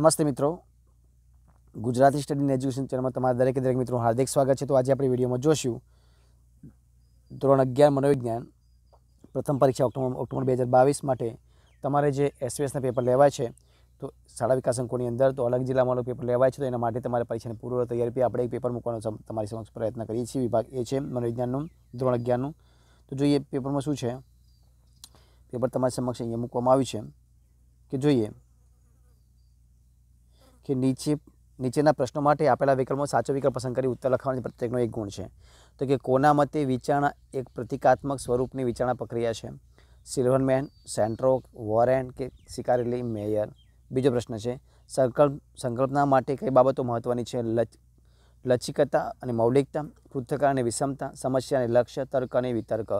નમસ્તે મિત્રો Gujarati study education channel માં તમારું દરેક દરેક મિત્રો હાર્દિક સ્વાગત છે તો આજે આપણે વિડિયો માં જોશું ધોરણ 11 મનોવિજ્ઞાન પ્રથમ પરીક્ષા ઓક્ટોબર 2022 માટે તમારે જે SVS ને પેપર લેવા છે તો શાળા વિકાસન કોણી અંદર તો અલગ જિલ્લા માલો પેપર લેવા છે તો એના માટે તમારે પરીક્ષા ની પૂરવા તૈયારી પી આપણે એક પેપર મૂકવાનો તમારી સમક્ષ પ્રયત્ન કરીએ છીએ વિભાગ A છે મનોવિજ્ઞાનનો ધોરણ 11 નો તો જોઈએ પેપર માં શું છે પેપર તમારી સમક્ષ અહીંયા મૂકવામાં આવી છે કે જોઈએ કે નીચે નીચેના પ્રશ્નો માટે આપેલા વિકલ્પમાં સાચો વિકલ્પ પસંદ કરી ઉત્તર લખવાની પ્રત્યેકનો એક ગુણ છે તો કે કોના મતે વિચારણા એક પ્રતિકાત્મક સ્વરૂપની વિચારણા પ્રક્રિયા છે સિલ્વરમેન સેન્ટ્રોક વોરેન કે સિકારેલી મેયર બીજો પ્રશ્ન છે સંકલ્પ સંકલ્પના માટે કઈ બાબતો મહત્ત્વની છે લચિકતા અને મૌલિકતા પૃથ્થકાર અને વિષમતા સમસ્યા અને લક્ષ્ય તર્ક અને વિતર્ક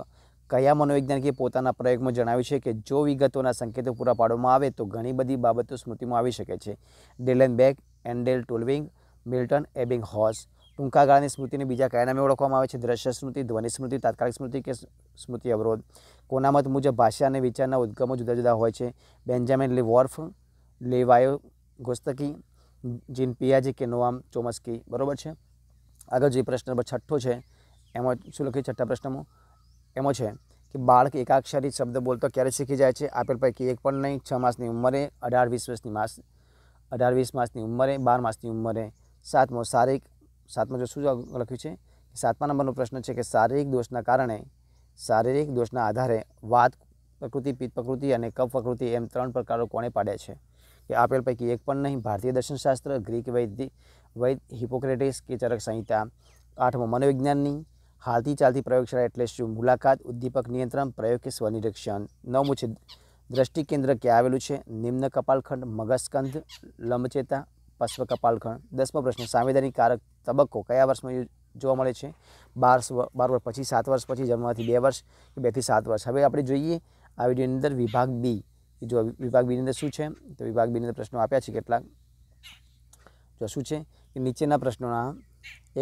કયા મનોવિજ્ઞાનકે પોતાનો પ્રયોગમાં જણાવ્યું છે કે જો વિગતોના સંકેતો પૂરા પાડવામાં આવે તો ઘણી બધી બાબતો સ્મૃતિમાં આવી શકે છે ડેલેનબેગ એન્ડલ ટોલવિંગ મિલ્ટન એબિંગહોસ ટૂંકા ગાળાની સ્મૃતિને બીજા કયા નામે ઓળખવામાં આવે છે દ્રશ્ય સ્મૃતિ ધ્વનિ સ્મૃતિ તાત્કાલિક સ્મૃતિ કે સ્મૃતિ અવરોધ કોના મત મુજબ ભાષા અને વિચારના ઉદ્ગમો જુદા જુદા હોય છે બેન્જામેન લેવોર્ફ લેવાયો ગોસ્તકી જિન પિયાજે કે નોઆમ ચોમસ્કી બરોબર છે આગળ જે પ્રશ્ન નંબર 6ઠો છે એમાં શું લખ્યું છે 6ઠ્ઠા પ્રશ્નમાં એમો છે કે બાળક એકાક્ષરી શબ્દ બોલતો ત્યારે શીખી જાય છે આપેલ પૈકી એક પણ નહીં 6 માસની ઉંમરે 18 20 માસ 18 20 માસની ઉંમરે 12 માસની ઉંમરે 7મો શારીરિક 7મો જો સુજો લખ્યું છે કે 7મા નંબરનો પ્રશ્ન છે કે શારીરિક દોષના કારણે શારીરિક દોષના આધારે વાત પ્રકૃતિ પિત પ્રકૃતિ અને કફ પ્રકૃતિ એમ ત્રણ પ્રકારો કોણે પાડ્યા છે કે આપેલ પૈકી એક પણ નહીં ભારતીય દર્શન શાસ્ત્ર ગ્રીક વૈદ્ય વૈદ હિપોક્રેટીસ કે ચરક સંહિતા 8મો મનોવિજ્ઞાનની ખાલતી ચાલતી પ્રવૃક્ષણ એટલે શું મુલાકાત ઉદ્દીપક નિયંત્રણ પ્રયોગ કે સ્વનિરીક્ષણ નમૂચે દ્રષ્ટિ કેન્દ્ર કે આવેલું છે નીમન કપાલખંડ મગસ્થકંદ લંબચેતા પશ્ચવ કપાલખંડ 10મો પ્રશ્ન સામાધાનિક કારક તબક્કો કયા વર્ષમાં જોવા મળે છે 12 12 વર્ષ પછી 7 વર્ષ પછી જન્મથી 2 વર્ષ કે 2 થી 7 વર્ષ હવે આપણે જોઈએ આ વિડિયો ની અંદર વિભાગ બી જે જો વિભાગ બી ની અંદર શું છે તો વિભાગ બી ની અંદર પ્રશ્નો આપ્યા છે કેટલા જો શું છે કે નીચેના પ્રશ્નોના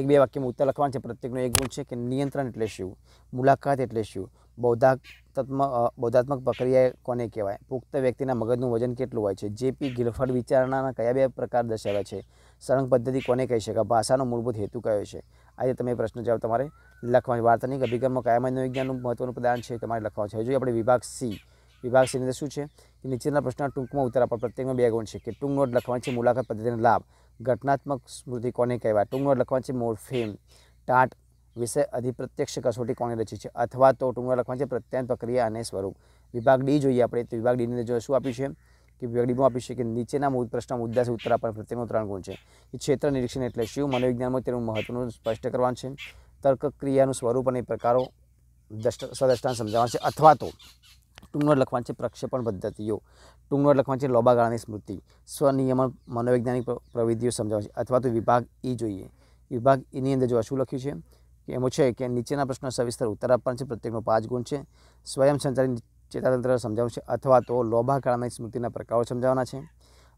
એક બે વાક્યમાં ઉત્તર લખવાનું છે પ્રત્યેકનો એક ગુણ છે કે નિયંત્રણ એટલે શું મુલાકાત એટલે શું બૌદ્ધાત્મ બૌદ્ધાત્મક પ્રક્રિયા કોને કહેવાય પુખ્ત વ્યક્તિના મગજનું વજન કેટલું હોય છે જેપી ગિલફર્ડ વિચારણાના કયા બે પ્રકાર દર્શાવ્યા છે સરંગ પદ્ધતિ કોને કહી શકાય ભાષાનો મૂળભૂત હેતુ કયો છે આજે તમે પ્રશ્ન જવાબ તમારે લખવાનું વાર્તાનિક અભિગમમાં કયા મનોવિજ્ઞાનનું મહત્વનું પ્રદાન છે તમારે લખવાનું છે હજુ આપણે વિભાગ સી વિભાગ શ્રેણી શું છે કે નીચેના પ્રશ્નના ટૂંકમાં ઉત્તર આપવા પ્રત્યેકમાં બે ગુણ છે કે ટૂંક નોટ લખવાની છે મુલાકાત પદ્ધતિનો લાભ घटनात्मक स्मृति કોને કહેવા ટૂંકમાં લખવા છે મોર્ફિમ તાટ વિશેષ અધિપ્રત્યક્ષકા સોટી કોને રચી છે અથવા તો ટૂંકમાં લખવા છે પ્રત્યાન પ્રક્રિયા અને સ્વરૂપ વિભાગ બી જોઈએ આપણે તો વિભાગ ડી ની અંદર જો શું આપી છે કે વિભાગ ડી માં આપી છે કે નીચેના મુદ્દ પ્રશ્નો મુદ્દા સ ઉત્તર આપણે પ્રતિმოત્રણ કો છે કે ક્ષેત્ર નિરીક્ષણ એટલે શું મનોવિજ્ઞાનમાં તેનું મહત્વનું સ્પષ્ટ કરવાનું છે તર્ક ક્રિયાનું સ્વરૂપ અને પ્રકારો દર્શન સમજાવવા છે અથવા તો ટૂંકનોટ લખવાની છે પ્રક્ષેપણ પદ્ધતિઓ ટૂંકનોટ લખવાની છે લોબા ગાળાની સ્મૃતિ સ્વનિયમન મનોવૈજ્ઞાનિક પ્રવિધિઓ સમજાવે છે અથવા તો વિભાગ એ જોઈએ વિભાગ એની અંદર જો શું લખ્યું છે કે એમાં છે કે નીચેના પ્રશ્ન સવિસ્તર ઉત્તર આપવાના છે પ્રત્યેકનો પાંચ ગુણ છે સ્વયં સંચાલિત ચેતાતંત્ર સમજાવવું છે અથવા તો લોભા કાળાની સ્મૃતિના પ્રકારો સમજાવવાના છે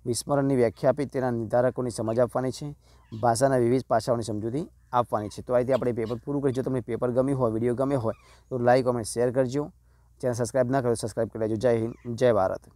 વિસ્મરણની વ્યાખ્યા આપી તેના નિર્ધારકોની સમજ આપવાની છે ભાષાના વિવિધ પાસાઓની સમજૂતી આપવાની છે તો આ રીતે આપણે પેપર પૂરું કરીએ તમને પેપર ગમ્યું હોય વિડીયો ગમ્યો હોય તો લાઈક કોમેન્ટ શેર કરજો चैनल सब्सक्राइब ना करो सब्सक्राइब कर लीजिए जय हिंद जय भारत